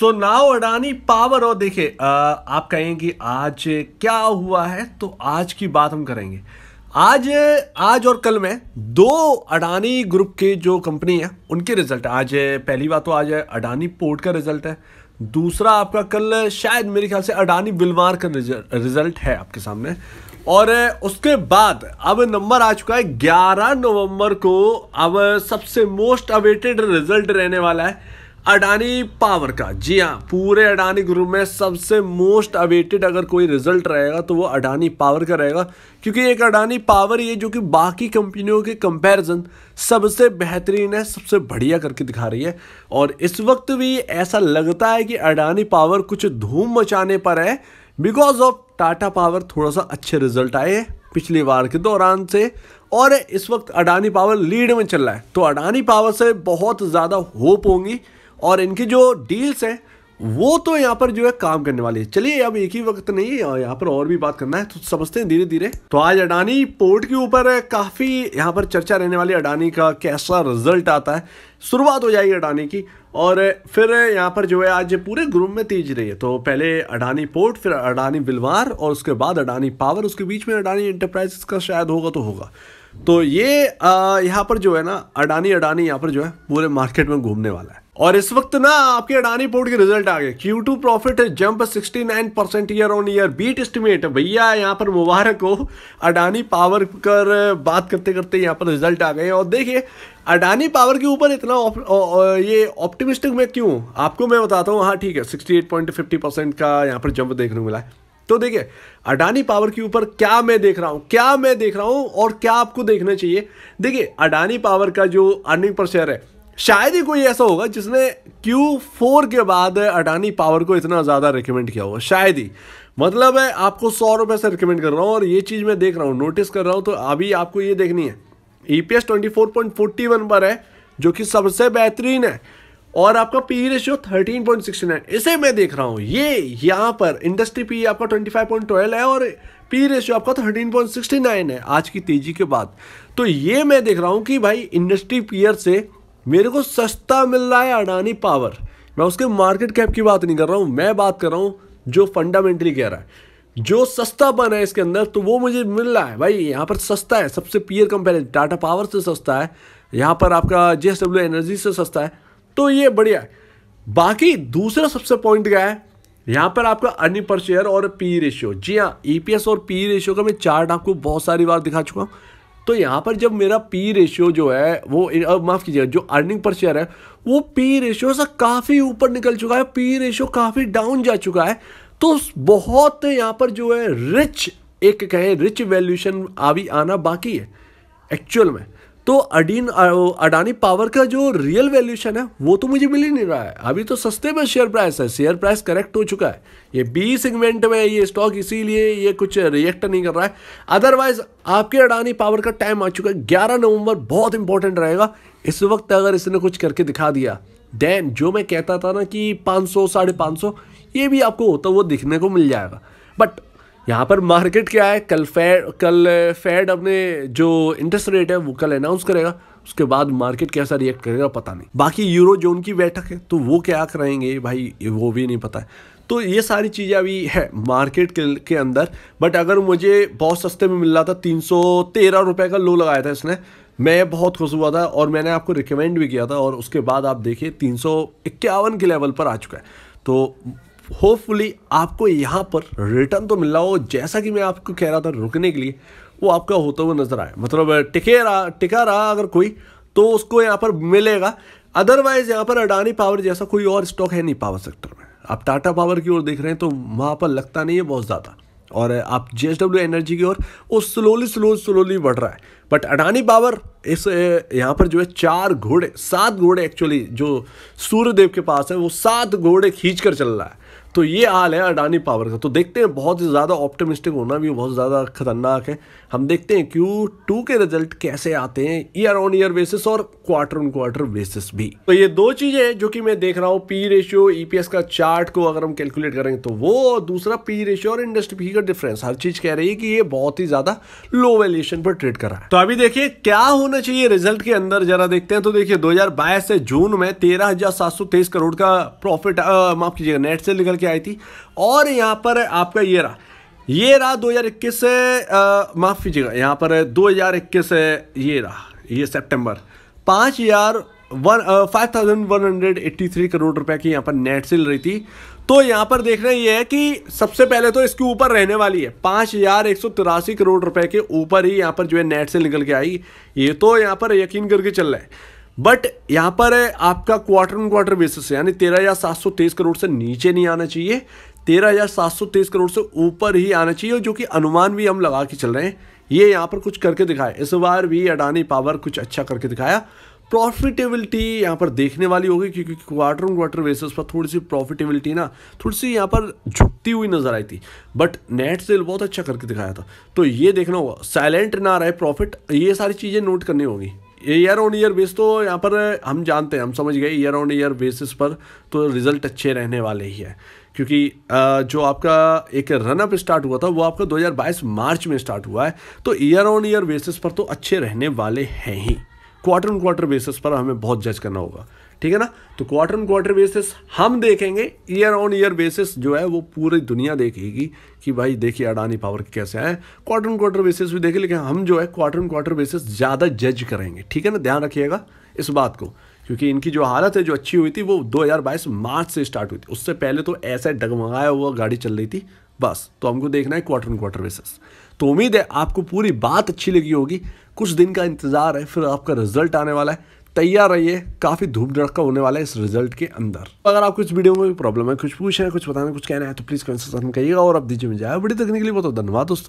so now Adani power और देखे आप कहेंगे आज क्या हुआ है तो आज की बात हम करेंगे आज आज और कल में दो अडानी ग्रुप के जो कंपनी है उनके रिजल्ट आज पहली बात तो आज है अडानी पोर्ट का रिजल्ट है दूसरा आपका कल शायद मेरे ख्याल से अडानी विलवार का रिजल्ट है आपके सामने और उसके बाद अब नंबर आ चुका है 11 नवंबर को अब सबसे मोस्ट अवेटेड रिजल्ट रहने वाला है अडानी पावर का जी हाँ पूरे अडानी ग्रुप में सबसे मोस्ट अवेटेड अगर कोई रिजल्ट रहेगा तो वो अडानी पावर का रहेगा क्योंकि एक अडानी पावर ये जो कि बाकी कंपनियों के कंपैरिजन सबसे बेहतरीन है सबसे बढ़िया करके दिखा रही है और इस वक्त भी ऐसा लगता है कि अडानी पावर कुछ धूम मचाने पर है बिकॉज ऑफ टाटा पावर थोड़ा सा अच्छे रिजल्ट आए हैं पिछली बार के दौरान से और इस वक्त अडानी पावर लीड में चल रहा है तो अडानी पावर से बहुत ज़्यादा होप होंगी और इनकी जो डील्स हैं वो तो यहाँ पर जो है काम करने वाली है चलिए अब एक ही वक्त नहीं है यहाँ पर और भी बात करना है तो समझते हैं धीरे धीरे तो आज अडानी पोर्ट के ऊपर काफ़ी यहाँ पर चर्चा रहने वाली अडानी का कैसा रिजल्ट आता है शुरुआत हो जाएगी अडानी की और फिर यहाँ पर जो है आज पूरे ग्रुप में तेज रही है तो पहले अडानी पोर्ट फिर अडानी बिलवार और उसके बाद अडानी पावर उसके बीच में अडानी इंटरप्राइजेस का शायद होगा तो होगा तो ये यहाँ पर जो है ना अडानी अडानी यहाँ पर जो है पूरे मार्केट में घूमने वाला है और इस वक्त ना आपके अडानी पोर्ट के रिजल्ट आ गए Q two profit jump 69 percent year on year beat estimate भैया यहाँ पर मुबारक हो अडानी पावर कर बात करते करते यहाँ पर रिजल्ट आ गए और देखिए अडानी पावर के ऊपर इतना औप, औ, औ, ये ऑप्टिमिस्टिक मैं क्यों आपको मैं बताता हूँ हाँ ठीक है सिक्सटी परसेंट का यहाँ पर जंप देखने को मिला है तो देखिए अडानी पावर के ऊपर क्या मैं देख रहा हूँ क्या मैं देख रहा हूँ और क्या आपको देखना चाहिए देखिए अडानी पावर का जो अर्निंग पर शेयर है शायद ही कोई ऐसा होगा जिसने Q4 के बाद अडानी पावर को इतना ज़्यादा रिकमेंड किया होगा शायद ही मतलब है आपको सौ रुपये से रिकमेंड कर रहा हूँ और ये चीज़ मैं देख रहा हूँ नोटिस कर रहा हूँ तो अभी आपको ये देखनी है E P S twenty four point forty one पर है जो कि सबसे बेहतरीन है और आपका P ratio thirteen point sixty nine इसे मैं देख रहा हूँ ये यहाँ पर इंडस्ट्री पी e आपका ट्वेंटी फाइव पॉइंट ट्वेल्व है और पी रेशियो e आपका थर्टीन पॉइंट सिक्सटी नाइन है आज की तेजी के बाद तो ये मैं देख रहा हूँ कि भाई इंडस्ट्री पीयर e से मेरे को सस्ता मिल रहा है अडानी पावर मैं उसके मार्केट कैप की बात नहीं कर रहा हूँ मैं बात कर रहा हूँ जो फंडामेंटली कह रहा है जो सस्ता बना है इसके अंदर तो वो मुझे मिल रहा है भाई यहाँ पर सस्ता है सबसे पीयर कंपेरिजन टाटा पावर से सस्ता है यहाँ पर आपका जे एनर्जी से सस्ता है तो ये बढ़िया है बाकी दूसरा सबसे पॉइंट क्या है यहाँ पर आपका अर्निंग पर शेयर और पी रेशियो e जी हाँ ई e और पी रेशियो e का मैं चार्ट आपको बहुत सारी बार दिखा चुका हूँ तो यहाँ पर जब मेरा पी रेशियो जो है वो माफ़ कीजिएगा जो अर्निंग पर शेयर है वो पी रेशियो से काफ़ी ऊपर निकल चुका है पी रेशियो काफ़ी डाउन जा चुका है तो बहुत यहाँ पर जो है रिच एक कहें रिच वैल्यूशन अभी आना बाकी है एक्चुअल में तो अडीन अडानी पावर का जो रियल वैल्यूशन है वो तो मुझे मिल ही नहीं रहा है अभी तो सस्ते में शेयर प्राइस है शेयर प्राइस करेक्ट हो चुका है ये बी सेगमेंट में ये स्टॉक इसीलिए ये कुछ रिएक्ट नहीं कर रहा है अदरवाइज आपके अडानी पावर का टाइम आ चुका है ग्यारह नवंबर बहुत इंपॉर्टेंट रहेगा इस वक्त अगर इसने कुछ करके दिखा दिया देन जो मैं कहता था ना कि पाँच सौ साढ़े पाँच सौ ये भी आपको होता वो दिखने को मिल जाएगा बट यहाँ पर मार्केट क्या है कल फेड कल फेड अपने जो इंटरेस्ट रेट है वो कल अनाउंस करेगा उसके बाद मार्केट कैसा रिएक्ट करेगा पता नहीं बाकी यूरो जोन की बैठक है तो वो क्या करेंगे भाई वो भी नहीं पता है तो ये सारी चीज़ें अभी है मार्केट के, के अंदर बट अगर मुझे बहुत सस्ते में मिल रहा था तीन सौ तेरह रुपये का लो लगाया था इसने मैं बहुत खुश हुआ था और मैंने आपको रिकमेंड भी किया था और उसके बाद आप देखिए तीन सौ इक्यावन के लेवल पर आ चुका है तो होपफुली आपको यहाँ पर रिटर्न तो मिल रहा हो जैसा कि मैं आपको कह रहा था रुकने के लिए वो आपका होता हुआ नज़र आए मतलब टिके रहा टिका रहा अगर कोई तो उसको यहाँ पर मिलेगा अदरवाइज़ यहाँ पर अडानी पावर जैसा कोई और स्टॉक है नहीं पावर सेक्टर में आप टाटा पावर की ओर देख रहे हैं तो वहाँ पर लगता नहीं है बहुत ज़्यादा और आप जे एनर्जी की ओर वो स्लोली स्लो स्लोली बढ़ रहा है बट अडानी पावर इस यहाँ पर जो है चार घोड़े सात घोड़े एक्चुअली जो सूर्यदेव के पास है वो सात घोड़े खींच कर चल रहा है तो ये हाल है अडानी पावर का तो देखते हैं बहुत ही ज़्यादा ऑप्टिमिस्टिक होना भी बहुत ज़्यादा खतरनाक है हम देखते हैं क्यू टू के रिजल्ट कैसे आते हैं ईयर ऑन ईयर बेसिस और क्वार्टर ऑन क्वार्टर बेसिस भी तो ये दो चीज़ें हैं जो कि मैं देख रहा हूँ पी रेशियो ईपीएस का चार्ट को अगर हम कैलकुलेट करेंगे तो वो दूसरा पी रेशियो और इंडस्ट्री का डिफरेंस हर चीज़ कह रही है कि ये बहुत ही ज़्यादा लो वैल्यूशन पर ट्रेड कर रहा है तो तो अभी देखिए क्या होना चाहिए रिजल्ट के अंदर जरा देखते हैं तो देखिए 2022 से जून में तेरह करोड़ का प्रॉफिट माफ कीजिएगा नेट से निकल के आई थी और यहाँ पर आपका ये रहा ये रहा 2021 से माफ कीजिएगा यहाँ पर 2021 से ये रहा ये सितंबर पाँच हजार one five thousand one hundred eighty three crore रुपए की यहाँ पर नेट सेल रही थी तो यहाँ पर देखना ये है कि सबसे पहले तो इसके ऊपर रहने वाली है पाँच हजार एक सौ तिरासी करोड़ रुपए के ऊपर ही यहाँ पर जो है नेट से निकल के आई ये तो यहाँ पर यकीन करके चल रहा है बट यहाँ पर आपका क्वार्टर ऑन क्वार्टर बेसिस यानी तेरह हज़ार सात सौ तेईस करोड़ से नीचे नहीं आना चाहिए तेरह हज़ार सात सौ तेईस करोड़ से ऊपर ही आना चाहिए जो कि अनुमान भी हम लगा के चल रहे हैं ये यहाँ पर कुछ करके दिखाया इस बार भी अडानी पावर कुछ अच्छा करके दिखाया प्रॉफिटेबिलिटी यहाँ पर देखने वाली होगी क्योंकि क्वार्टर ऑन क्वार्टर बेसिस पर थोड़ी सी प्रॉफिटेबिलिटी ना थोड़ी सी यहाँ पर झुकती हुई नजर आई थी बट नेट सेल बहुत अच्छा करके दिखाया था तो ये देखना होगा साइलेंट ना रहे प्रॉफिट ये सारी चीज़ें नोट करनी होगी ईयर ऑन ईयर बेस तो यहाँ पर हम जानते हैं हम समझ गए ईयर ऑन ईयर बेसिस पर तो रिजल्ट अच्छे रहने वाले ही है क्योंकि जो आपका एक रनअप स्टार्ट हुआ था वो आपका 2022 मार्च में स्टार्ट हुआ है तो ईयर ऑन ईयर बेसिस पर तो अच्छे रहने वाले हैं ही क्वार्टर ऑन क्वार्टर बेसिस पर हमें बहुत जज करना होगा ठीक है ना तो क्वार्टर ऑन क्वार्टर बेसिस हम देखेंगे ईयर ऑन ईयर बेसिस जो है वो पूरी दुनिया देखेगी कि भाई देखिए अडानी पावर कैसे आए क्वार्टर ऑन क्वार्टर बेसिस भी देखें लेकिन हम जो है क्वार्टर ऑन क्वार्टर बेसिस ज़्यादा जज करेंगे ठीक है ना ध्यान रखिएगा इस बात को क्योंकि इनकी जो हालत है जो अच्छी हुई थी वो 2022 मार्च से स्टार्ट हुई थी उससे पहले तो ऐसा डगमगाया हुआ गाड़ी चल रही थी बस तो हमको देखना है क्वार्टर ऑन क्वार्टर बेसिस तो उम्मीद है आपको पूरी बात अच्छी लगी होगी कुछ दिन का इंतज़ार है फिर आपका रिजल्ट आने वाला है तैयार रहिए काफ़ी धूप धड़का होने वाला है इस रिजल्ट के अंदर तो अगर आपको इस वीडियो में भी प्रॉब्लम है कुछ पूछना है कुछ बताना कुछ कहना है तो प्लीज़ कमेंट सेक्शन में कहिएगा और आप दीजिए मुझे बड़ी देखने के लिए बहुत धन्यवाद दोस्तों